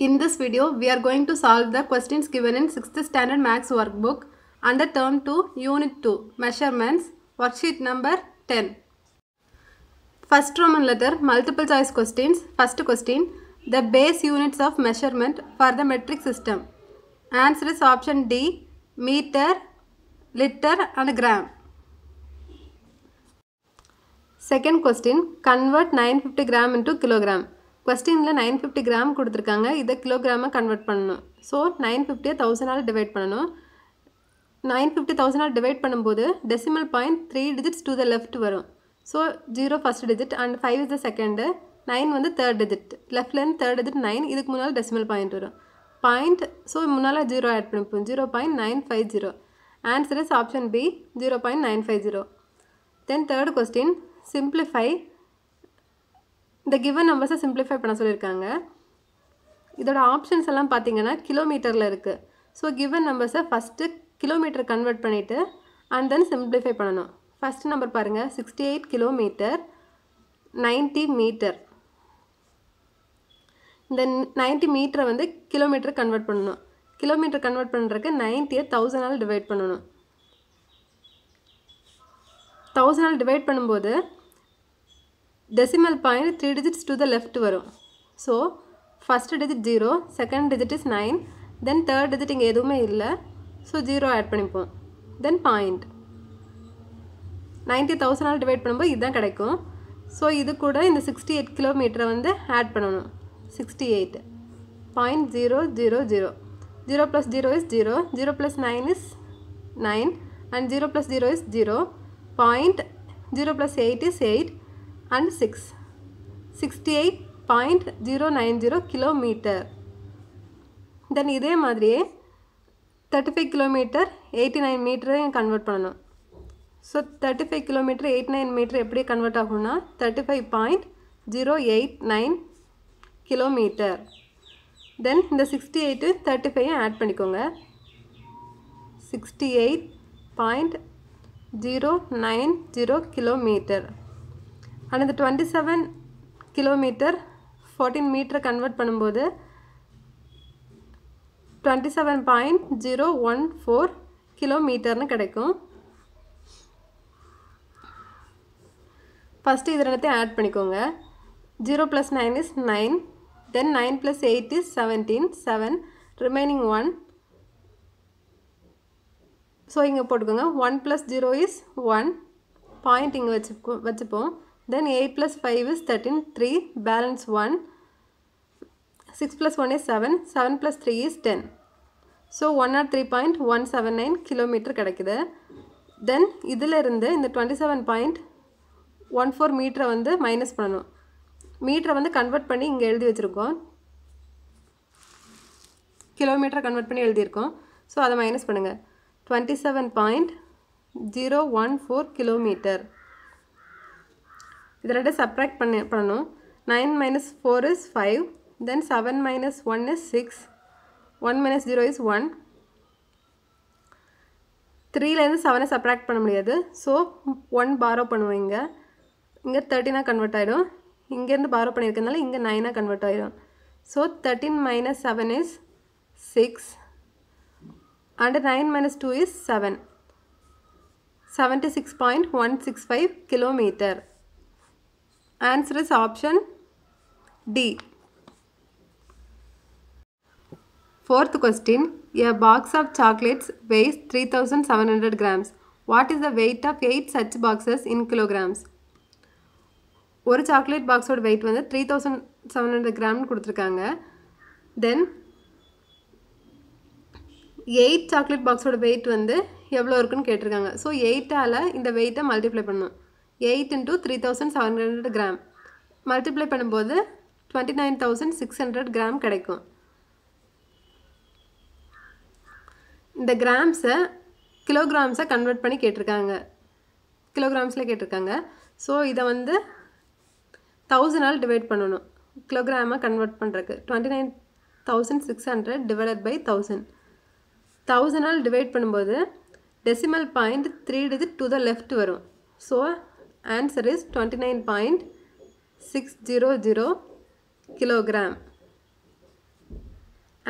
In this video, we are going to solve the questions given in 6th Standard Max Workbook under Term 2, Unit 2, Measurements, Worksheet number 10. First Roman letter, multiple choice questions. First question, the base units of measurement for the metric system. Answer is option D, meter, liter and gram. Second question, convert 950 gram into kilogram. கொஸ்டினில் nine fifty gram கொடுத்துருக்காங்க இதை கிலோகிராமாக convert பண்ணணும் so nine ஃபிஃப்டியை தௌசண்டால் divide பண்ணணும் nine fifty தௌசண்டால் divide பண்ணும்போது decimal point three digits to the left வரும் so zero first digit and five is the second nine வந்து தேர்ட் டிஜிட் லெஃப்ட்லேருந்து தேர்ட் டிஜிட் நைன் இதுக்கு முன்னால் டெசிமல் பாயிண்ட் வரும் பாயிண்ட் ஸோ முன்னால் ஜீரோ ஆட் பண்ணிப்போம் zero point nine five zero answer is option B zero point nine five zero then third question simplify இந்த given நம்பர்ஸை simplify பண்ண சொல்லியிருக்காங்க இதோட ஆப்ஷன்ஸ் எல்லாம் பார்த்தீங்கன்னா கிலோமீட்டரில் இருக்குது ஸோ கிவன் நம்பர்ஸை ஃபஸ்ட்டு கிலோமீட்டர் கன்வெர்ட் பண்ணிவிட்டு அண்ட் தென் சிம்பிளிஃபை பண்ணணும் ஃபஸ்ட் நம்பர் பாருங்கள் sixty eight kilometre ninety metre இந்த நைன்ட்டி மீட்டரை வந்து கிலோமீட்டர் கன்வெர்ட் பண்ணணும் கிலோமீட்டர் கன்வெர்ட் பண்ணுறதுக்கு நைன்ட்டியை தௌசண்டால் டிவைட் பண்ணணும் தௌசண்டால் டிவைட் பண்ணும்போது decimal point three digits to the left வரும் so first digit zero second digit is nine then third digit இங்கே எதுவுமே இல்லை ஸோ ஜீரோ ஆட் பண்ணிப்போம் தென் பாயிண்ட் நைன்ட்டி தௌசண்டால் டிவைட் பண்ணும்போது இதுதான் கிடைக்கும் ஸோ இது கூட இந்த சிக்ஸ்டி எயிட் கிலோமீட்டரை வந்து ஆட் பண்ணணும் sixty eight point zero zero zero zero plus zero is zero zero plus nine is nine and zero plus zero is zero point zero plus eight is eight and six sixty eight point zero nine zero kilometre then இதே மாதிரியே thirty five kilometre eighty nine மீட்டரையும் convert பண்ணணும் so thirty five kilometre eight nine metre எப்படி convert ஆகும்னா thirty five point zero eight nine kilometre தென் இந்த sixty eight thirty ஃபைவும் add பண்ணிக்கோங்க sixty eight point zero nine zero kilometre and இந்த twenty seven kilometre fourteen மீட்டரை convert பண்ணும்போது twenty seven point zero one four கிலோமீட்டர்னு கிடைக்கும் first இது ரெண்டுத்தையும் ஆட் பண்ணிக்கோங்க zero plus nine is nine then nine plus eight is seventeen seven remaining one so இங்கே போட்டுக்கோங்க one plus zero is one point இங்கே வச்சு வச்சுப்போம் then eight plus five is thirteen three balance one six plus one is seven seven plus three is ten so one or three point one seven nine kilometre கிடைக்குது then இதிலிருந்து இந்த twenty seven point one four மீட்டரை வந்து minus பண்ணணும் மீட்டரை வந்து convert பண்ணி இங்கே எழுதி வச்சுருக்கோம் கிலோமீட்டரை கன்வெர்ட் பண்ணி எழுதியிருக்கோம் ஸோ அதை மைனஸ் பண்ணுங்கள் twenty seven point zero one four kilometre இது ரெண்டு சப்ராக்ட் பண்ணி பண்ணணும் nine minus four is five then seven minus one is six one minus zero is one த்ரீலேருந்து செவனை சப்ராக்ட் பண்ண முடியாது ஸோ ஒன் பாரோ பண்ணுவோம் இங்கே இங்கே தேர்ட்டினாக கன்வெர்ட் ஆகிடும் இங்கேருந்து பாரோ பண்ணியிருக்கனால இங்கே நைனாக கன்வெர்ட் ஆகிடும் so thirteen minus seven is six and nine minus two is seven seventy six point one six five kilometre Answer is option D. Fourth question. A box of chocolates weighs 3700 grams. What is the weight of 8 such boxes in kilograms? ஒரு chocolate பாக்ஸோட weight வந்து three thousand seven hundred கிராம்னு கொடுத்துருக்காங்க then eight chocolate பாக்ஸோட weight வந்து எவ்வளோ இருக்குன்னு கேட்டிருக்காங்க ஸோ எயிட்டால் இந்த வெயிட்டை மல்டிப்ளை பண்ணும் eight into three thousand seven hundred gram multiply பண்ணும்போது twenty nine thousand six hundred gram கிடைக்கும் இந்த கிராம்ஸை கிலோகிராம்ஸை கன்வெர்ட் பண்ணி கேட்டிருக்காங்க கிலோகிராம்ஸில் கேட்டிருக்காங்க ஸோ இதை வந்து தௌசண்டால் டிவைட் பண்ணணும் கிலோகிராமை கன்வெர்ட் பண்ணுறக்கு twenty nine thousand six hundred divided by thousand தௌசண்டால் டிவைட் பண்ணும்போது decimal point three digit to the left வரும் so answer is twenty nine point six zero zero kilogram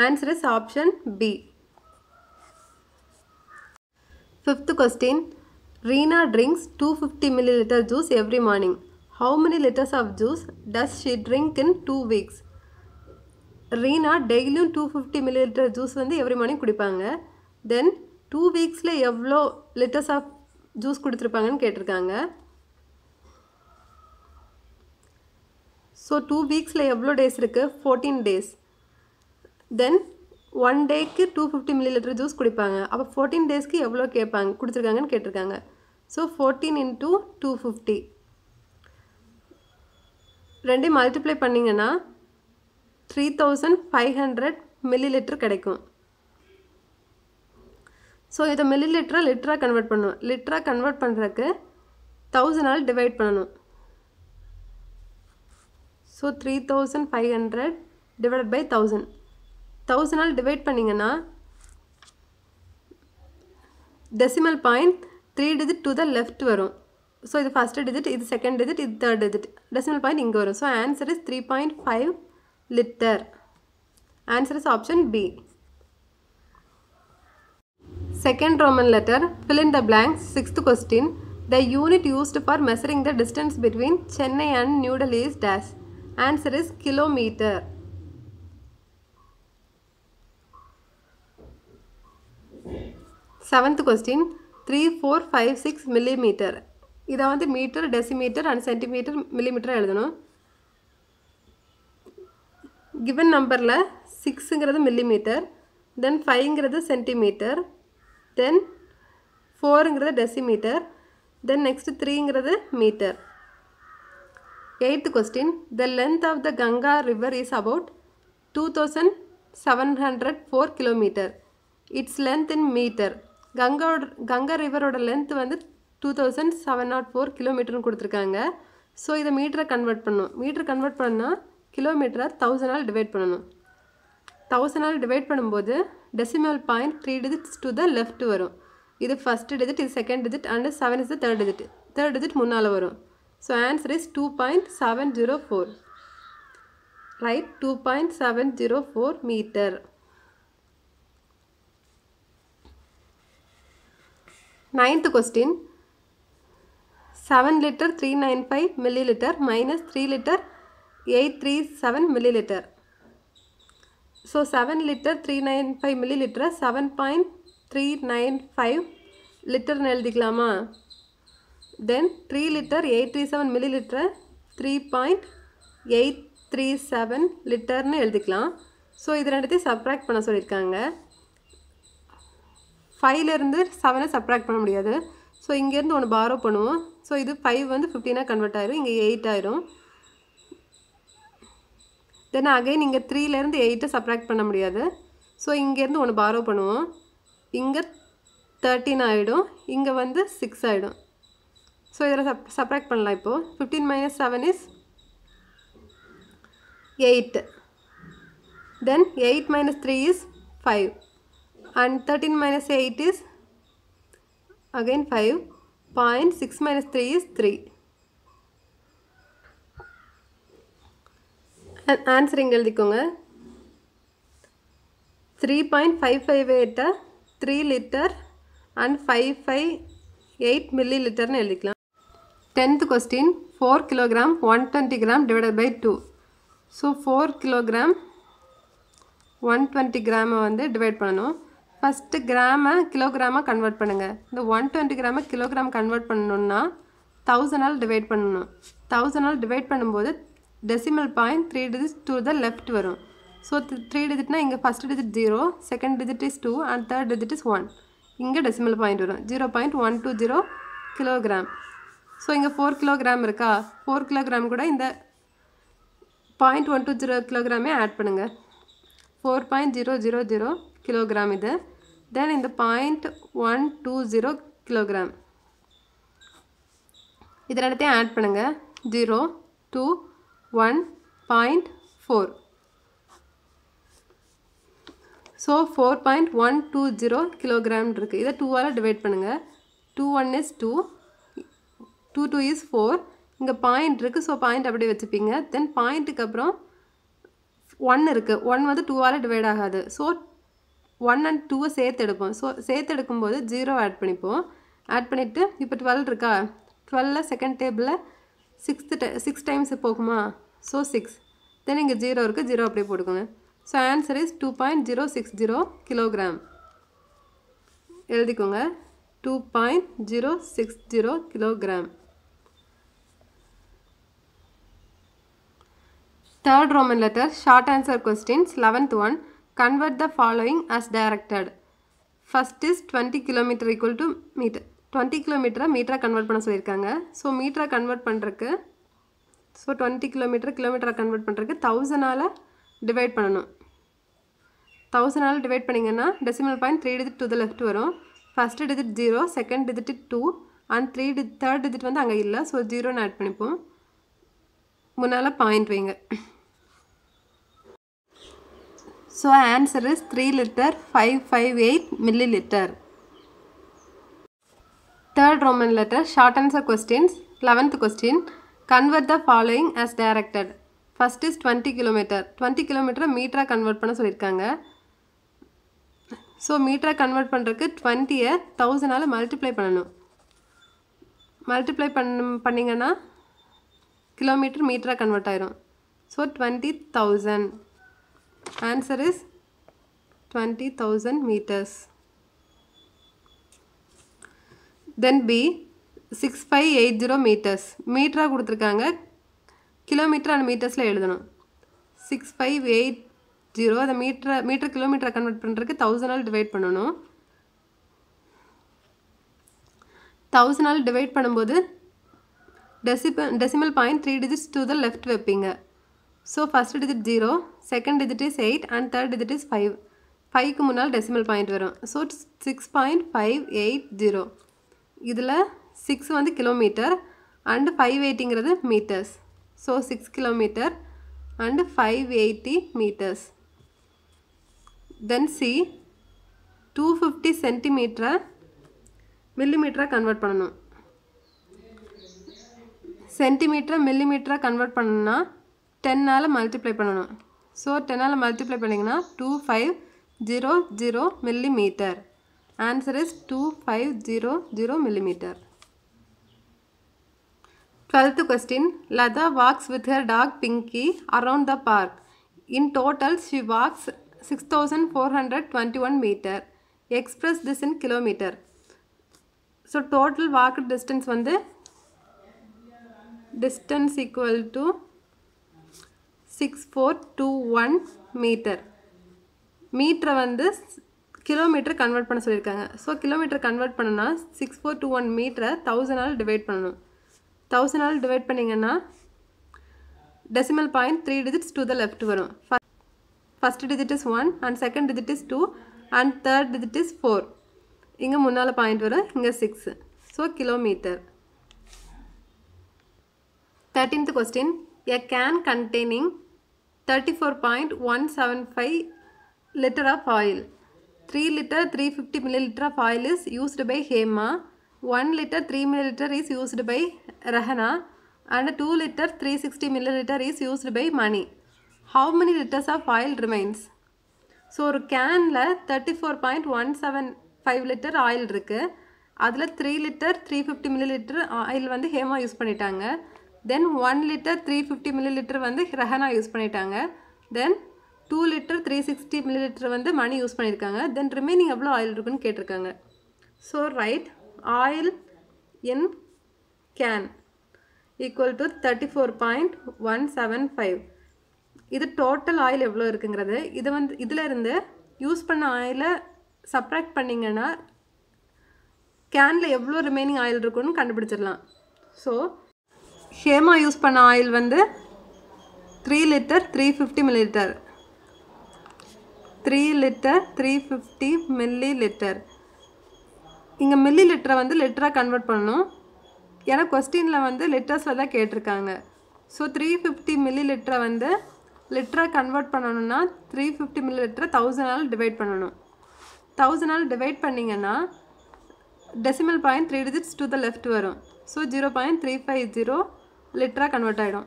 answer is option B fifth question Reena drinks two fifty milli millilitre juice every morning how many litres of juice does she drink in two weeks Reena டெய்லியும் two fifty milli millilitre juice வந்து every morning குடிப்பாங்க then two வீக்ஸில் எவ்வளோ litres of juice கொடுத்துருப்பாங்கன்னு கேட்டிருக்காங்க so two வீக்ஸில் எவ்வளோ days இருக்குது fourteen days then one டேக்கு two fifty milli millilitre juice குடிப்பாங்க அப்போ ஃபோர்டீன் டேஸ்க்கு எவ்வளோ கேட்பாங்க கொடுத்துருக்காங்கன்னு கேட்டிருக்காங்க so fourteen into two fifty ரெண்டையும் மல்டிப்ளை பண்ணிங்கன்னா three thousand five hundred milli millilitre கிடைக்கும் ஸோ இதை மில்லி லிட்டராக லிட்டராக கன்வெர்ட் பண்ணணும் லிட்டராக கன்வெர்ட் பண்ணுறதுக்கு ஆல் டிவைட் பண்ணணும் so three thousand five hundred divide by thousand தௌசண்டால் டிவைட் பண்ணிங்கன்னா decimal point three digit to the left வரும் ஸோ இது ஃபஸ்ட்டு டிஜிட் இது செகண்ட் டிஜிட் இது தேர்ட் டிஜிட் டெசிமல் பாயிண்ட் இங்கே வரும் so answer is three point five litre answer is option B second Roman letter fill in the blank sixth question the unit used for measuring the distance between Chennai and New Delhi is dash Answer is kilometer. Seventh question three four five six millimetre இதை வந்து metre decimetre and centimetre millimetre எழுதணும் given நம்பரில் சிக்ஸுங்கிறது millimetre then ஃபைவ்ங்கிறது centimetre then ஃபோருங்கிறது decimetre then next த்ரீங்கிறது metre eighth question the length of the Ganga river is about two thousand seven hundred four kilometre its length in metre கங்காவோட கங்கா ரிவரோட length வந்து two thousand seven naught four கிலோமீட்டர்னு கொடுத்துருக்காங்க so இதை மீட்டரை convert பண்ணணும் metre convert பண்ணால் கிலோமீட்டரை தௌசண்டால் டிவைட் பண்ணணும் தௌசண்டால் டிவைட் பண்ணும்போது decimal point three digits to the left வரும் இது ஃபஸ்ட்டு டிஜிட் இது second digit and seven is the third digit third digit முன்னால் வரும் So answer is two point seven zero four. Right two point seven zero four meter. Ninth question. Seven liter three nine five milliliter minus three liter eight three seven milliliter. So seven liter three nine five milliliter seven point three nine five liter லிட்டர்னு எழுதிக்கலாமா then three litre eight three seven மில்லி லிட்டரை three point eight three seven லிட்டர்னு எழுதிக்கலாம் so இது ரெண்டுத்தையும் subtract பண்ண சொல்லியிருக்காங்க ஃபைவ்லேருந்து செவனை சப்ராக்ட் பண்ண முடியாது ஸோ இங்கேருந்து ஒன்று பாரோ பண்ணுவோம் ஸோ இது ஃபைவ் வந்து ஃபிஃப்டினாக கன்வெர்ட் ஆயிரும் இங்கே எயிட் ஆயிரும் தென் அகைன் இங்கே த்ரீலேருந்து எயிட்டை சப்ராக்ட் பண்ண முடியாது ஸோ இங்கேருந்து ஒன்று பாரோ பண்ணுவோம் இங்கே தேர்ட்டின் ஆகிடும் இங்கே வந்து சிக்ஸ் ஆகிடும் ஸோ இதில் சப் சப்ராக்ட் பண்ணலாம் இப்போது fifteen minus seven is eight then eight minus three is five and thirteen minus eight is again five point six minus three is three answer இங்கே எழுதிக்கோங்க த்ரீ பாயிண்ட் ஃபைவ் ஃபைவ் எயிட்டை three litre and five five eight milli லிட்டர்னு எழுதிக்கலாம் 10th question four kilogram one gram gram by by two so four kilogram one twenty கிராமை வந்து divide பண்ணணும் first கிராமை கிலோகிராமாக convert பண்ணுங்கள் இந்த ஒன் பண்ணும் கிராமை கிலோகிராம் கன்வெர்ட் பண்ணணுன்னா தௌசண்டால் டிவைட் பண்ணணும் தௌசண்டால் டிவைட் பண்ணும்போது decimal point three digit to the left வரும் ஸோ த்ரீ நான் இங்கே 1st digit zero second digit is two and third digit is one இங்கே டெசிமல் பாயிண்ட் வரும் zero point one two zero kilogram so இங்கே four kilogram இருக்கா four kilogram கூட இந்த point one two zero கிலோகிராமே add பண்ணுங்கள் four point zero zero zero kilogram இது then இந்த point one two zero kilogram இது ரெண்டத்தையும் ஆட் பண்ணுங்கள் zero two one point four so four point one two zero kilogram இருக்குது இதை டூவால் டிவைட் பண்ணுங்கள் two one is two two two is four இங்கே பாயிண்ட் இருக்குது ஸோ பாயிண்ட் அப்படியே வச்சுப்பீங்க தென் பாயிண்ட்டுக்கு அப்புறம் ஒன் இருக்குது ஒன் வந்து டூவால் டிவைட் ஆகாது ஸோ ஒன் அண்ட் டூவை சேர்த்து எடுப்போம் ஸோ சேர்த்து எடுக்கும்போது ஜீரோ ஆட் பண்ணிப்போம் ஆட் பண்ணிவிட்டு இப்போ டுவெல் இருக்கா டுவெல்லில் செகண்ட் டேபிளில் சிக்ஸ்த்து சிக்ஸ் டைம்ஸ் போகுமா ஸோ சிக்ஸ் தென் இங்கே ஜீரோ இருக்குது ஜீரோ அப்படியே போட்டுக்கோங்க so answer is two point zero six zero kilogram எழுதிக்கோங்க two point zero six zero kilogram third Roman letter short answer questions 11th one convert the following as directed. First is twenty kilometre equal to meter. Twenty km மீட்டரை convert பண்ண சொல்லியிருக்காங்க so மீட்டரை convert பண்ணுறக்கு so twenty kilometre கிலோமீட்டரை convert பண்ணுறக்கு தௌசண்டால் divide பண்ணணும் தௌசண்டால் divide பண்ணிங்கன்னா decimal point three digit to the left வரும் first digit zero second digit two and three the third digit வந்து அங்கே இல்லை ஸோ ஜீரோன்னு ஆட் பண்ணிப்போம் முன்னால் பாயிண்ட் வைங்க So answer is 3 liter 558 milliliter. Third Roman letter short answer questions. 11th question convert the following as directed. First is 20 km. 20 kilometer மீட்டராக convert பண்ண சொல்லியிருக்காங்க ஸோ மீட்டராக கன்வெர்ட் பண்ணுறதுக்கு டுவெண்ட்டியை தௌசண்டால் மல்டிப்ளை பண்ணணும் மல்டிப்ளை Multiply பண்ணிங்கன்னா கிலோமீட்டர் மீட்டராக கன்வெர்ட் ஆயிரும் so twenty thousand Answer is 20,000 meters. Then B, 6580 meters. மீட்டராக கொடுத்துருக்காங்க கிலோமீட்டர் அண்ட் மீட்டர்ஸில் எழுதணும் சிக்ஸ் ஃபைவ் எயிட் ஜீரோ அதை மீட்டரை மீட்டர் கிலோமீட்டரை கன்வெர்ட் பண்ணுறதுக்கு தௌசண்டால் டிவைட் பண்ணணும் தௌசண்டால் டிவைட் பண்ணும்போது டெசிப decimal point three digits to the left வைப்பீங்க so first digit zero second digit is eight and third digit is five ஃபைவ்க்கு முன்னால் டெசிமல் பாயிண்ட் வரும் so six point five eight zero இதில் சிக்ஸ் வந்து கிலோமீட்டர் அண்டு ஃபைவ் எயிட்டிங்கிறது metres so six kilometre and five eighty metres then C two fifty சென்டிமீட்டரை மில்லிமீட்டராக convert பண்ணணும் சென்டிமீட்டரை மில்லிமீட்டராக கன்வெர்ட் பண்ணணும்னா டென்னால் மல்டிப்ளை பண்ணணும் सो 10 ने मल्टीप्लाई பண்ணினா 2500 mm answer is 2500 mm 12th question Latha walks with her dog pinky around the park in total she walks 6421 m express this in km so total walk distance வந்து distance equal 2 six four two one metre மீட்டரை வந்து kilometre convert பண்ண சொல்லியிருக்காங்க so kilometre convert பண்ணனா six four two one மீட்டரை தௌசண்டால் divide பண்ணணும் தௌசண்டால் டிவைட் பண்ணிங்கன்னா decimal point three digits to the left வரும் first digit is one and second digit is two and third digit is four இங்கே முன்னால் பாயிண்ட் வரும் இங்கே six so kilometre thirteenth question a can containing thirty four point one seven five litre of oil three litre three fifty milli litre of oil is used by Hema one litre three milli litre is used by Rahana and two litre three sixty milli litre is used by Mani how many litres of oil remains so ஒரு கேனில் thirty four point one seven five litre oil இருக்குது அதில் three litre three fifty milli litre oil வந்து Hema use பண்ணிட்டாங்க then one litre three fifty milli litre வந்து ஹிரஹனா use பண்ணிட்டாங்க then two litre three sixty milli litre வந்து Mani use பண்ணியிருக்காங்க தென் remaining எவ்வளோ ஆயில் இருக்குன்னு கேட்டிருக்காங்க so right oil in can equal to thirty four point one seven five இது total oil எவ்வளோ இருக்குங்கிறது இது வந்து இதிலேருந்து யூஸ் பண்ண ஆயிலை சப்ராக்ட் பண்ணிங்கன்னா கேனில் எவ்வளோ ரிமைனிங் ஆயில் இருக்குன்னு கண்டுபிடிச்சிடலாம் ஸோ ஹேமா யூஸ் பண்ண ஆயில் வந்து three litre three fifty milli litre three litre three fifty milli litre இங்கே மில்லி லிட்டரை வந்து லிட்டராக கன்வெர்ட் பண்ணணும் ஏன்னா கொஸ்டினில் வந்து லிட்டர்ஸில் தான் கேட்டிருக்காங்க ஸோ த்ரீ ஃபிஃப்டி மில்லி லிட்டரை வந்து லிட்டராக கன்வெர்ட் பண்ணணும்னா த்ரீ ஃபிஃப்டி மில்லி லிட்டரை தௌசண்டால் டிவைட் பண்ணணும் தௌசண்டால் டிவைட் பண்ணிங்கன்னா decimal point three digits to the left வரும் so zero point three five zero லிட்டராக கன்வெர்ட் ஆகிடும்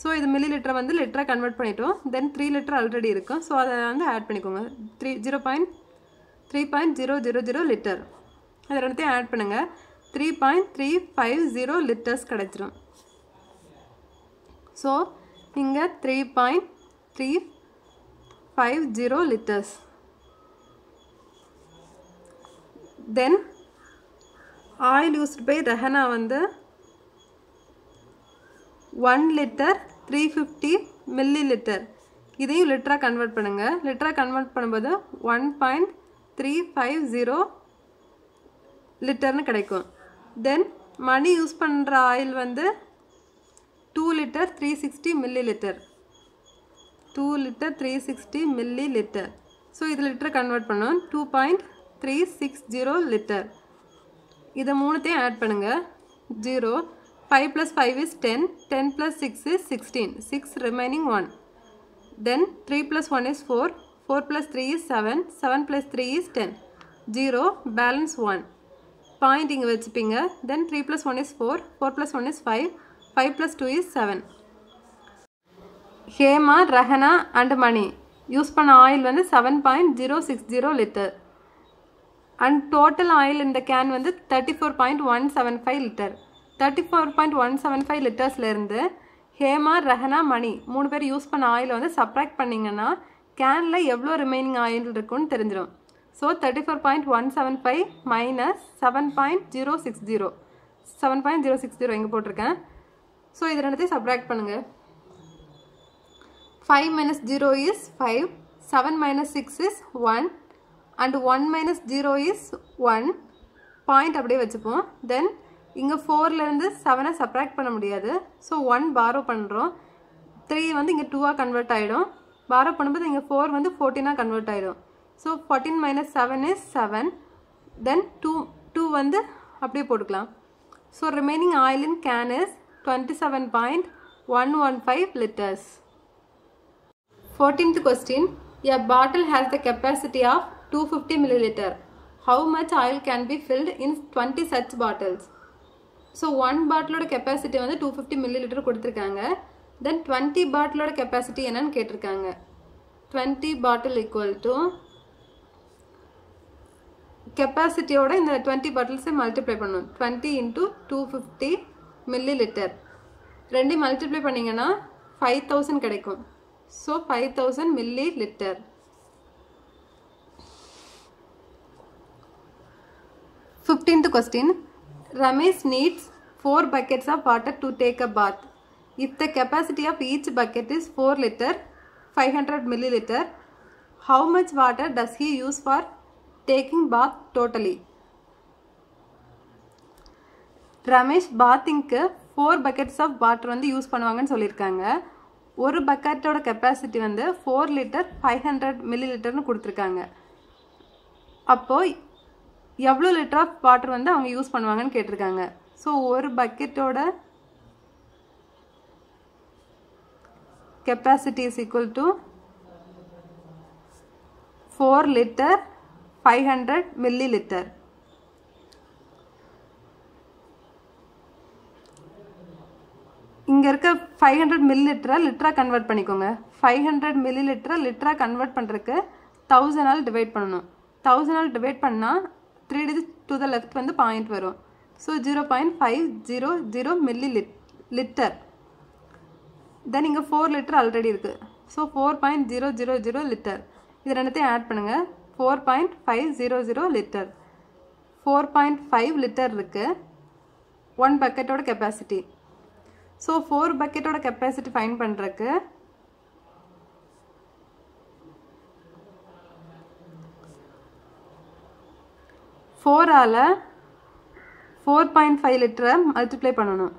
ஸோ இது மில்லி லிட்டரை வந்து லிட்டராக கன்வெர்ட் பண்ணிட்டோம் தென் த்ரீ லிட்டர் ஆல்ரெடி இருக்கும் ஸோ அதை வந்து ஆட் பண்ணிக்கோங்க three zero point three point zero zero zero litre அது ரெண்டுத்தையும் ஆட் பண்ணுங்கள் three point three five zero litres கிடச்சிரும் ஸோ இங்கே three point three five zero litres then oil used by Rehana வந்து one litre three fifty milli litre இதையும் லிட்டராக convert பண்ணுங்கள் லிட்டராக கன்வெர்ட் பண்ணும்போது one point three five zero லிட்டர்னு கிடைக்கும் தென் மணி யூஸ் பண்ணுற ஆயில் வந்து two litre three sixty milli litre two litre three sixty milli litre so இது லிட்டரை கன்வெர்ட் பண்ணோம் two point three six zero litre இதை மூணுத்தையும் ஆட் பண்ணுங்கள் zero 5 plus 5 is 10, 10 plus 6 is 16, 6 remaining 1. Then 3 plus 1 is 4, 4 plus 3 is 7, 7 plus 3 is 10, 0, balance 1. Point இங்கு வெச்சுப்பீங்க, then 3 plus 1 is 4, 4 plus 1 is 5, 5 plus 2 is 7. Hema, Rahana and Money, use பண்ண oil வந்து 7.060 litre and total oil இந்த can வந்து thirty four point thirty four point one seven five லிட்டர்ஸ்லேருந்து ஹேமா ரஹனா மணி மூணு பேர் use பண்ண ஆயிலை வந்து சப்ராக்ட் பண்ணிங்கன்னா கேனில் எவ்வளோ ரிமைனிங் ஆயில் இருக்குன்னு தெரிஞ்சிடும் so thirty four point one seven five minus seven point zero six zero seven point zero six zero இங்கே போட்டிருக்கேன் ஸோ இது ரெண்டத்தையும் சப்ராக்ட் பண்ணுங்கள் five minus zero is five seven minus six is one and one minus zero is one point அப்படியே வச்சுப்போம் then இங்கே ஃபோர்லேருந்து செவனை சப்ராக்ட் பண்ண முடியாது ஸோ ஒன் பாரோ பண்ணுறோம் த்ரீ வந்து இங்கே டூவாக கன்வெர்ட் ஆகிடும் பாரோ பண்ணும்போது இங்கே ஃபோர் வந்து ஃபோர்டீனாக கன்வெர்ட் ஆகிடும் so fourteen minus seven is seven then two two வந்து அப்படியே போட்டுக்கலாம் so remaining oil in can is twenty seven point one one five litres fourteenth question a bottle has the capacity of two fifty milli litre how much oil can be filled in twenty such bottles so one பாட்டிலோட capacity வந்து two fifty milli litre கொடுத்துருக்காங்க then twenty பாட்டிலோட capacity என்னன்னு கேட்டிருக்காங்க twenty bottle equal to கெப்பாசிட்டியோட இந்த twenty பாட்டில்ஸை multiply பண்ணணும் twenty into two fifty milli litre ரெண்டையும் மல்டிப்ளை பண்ணிங்கன்னா ஃபைவ் தௌசண்ட் கிடைக்கும் so five thousand milli litre fifteenth question Ramesh needs four buckets of water to take a bath if the capacity of each bucket is four litre five hundred milli litre how much water does he use for taking bath totally Ramesh பாத்திங்க்கு four buckets of water வந்து use பண்ணுவாங்கன்னு சொல்லியிருக்காங்க ஒரு பக்கெட்டோட capacity வந்து four litre five hundred milli லிட்டர்னு கொடுத்துருக்காங்க அப்போது எவ்வளோ லிட்டர் ஆஃப் வாட்டர் வந்து அவங்க யூஸ் பண்ணுவாங்கன்னு கேட்டிருக்காங்க ஸோ ஒரு பக்கெட்டோட capacity is equal to four litre five hundred milli litre இங்கே இருக்க ஃபைவ் ஹண்ட்ரட் மில்லி லிட்டரை லிட்டராக கன்வெர்ட் பண்ணிக்கோங்க ஃபைவ் ஹண்ட்ரட் மில்லி லிட்டரை லிட்டராக கன்வெர்ட் பண்ணுறதுக்கு தௌசண்ட் ஆல் டிவைட் பண்ணணும் தௌசண்ட் ஆல் டிவைட் பண்ணால் three digit to the left வந்து பாயிண்ட் வரும் so zero point five zero zero milli லிட் லிட்டர் தென் இங்கே ஃபோர் லிட்டர் ஆல்ரெடி இருக்குது so four point zero zero zero litre இது ரெண்டுத்தையும் ஆட் பண்ணுங்கள் four point five zero zero litre four point five litre இருக்குது one பக்கெட்டோட capacity so four பக்கெட்டோட capacity find பண்ணுறக்கு ஃபோரால் ஃபோர் பாயிண்ட் ஃபைவ் லிட்டரை மல்டிப்ளை பண்ணணும்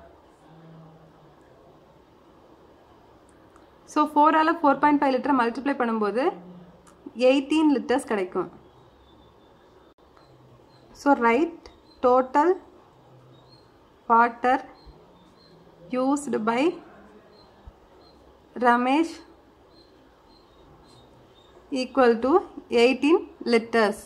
ஸோ ஃபோரால் ஃபோர் பாயிண்ட் ஃபைவ் லிட்டரை மல்டிப்ளை பண்ணும்போது எயிட்டீன் லிட்டர்ஸ் கிடைக்கும் so right total water used by Ramesh equal to eighteen litres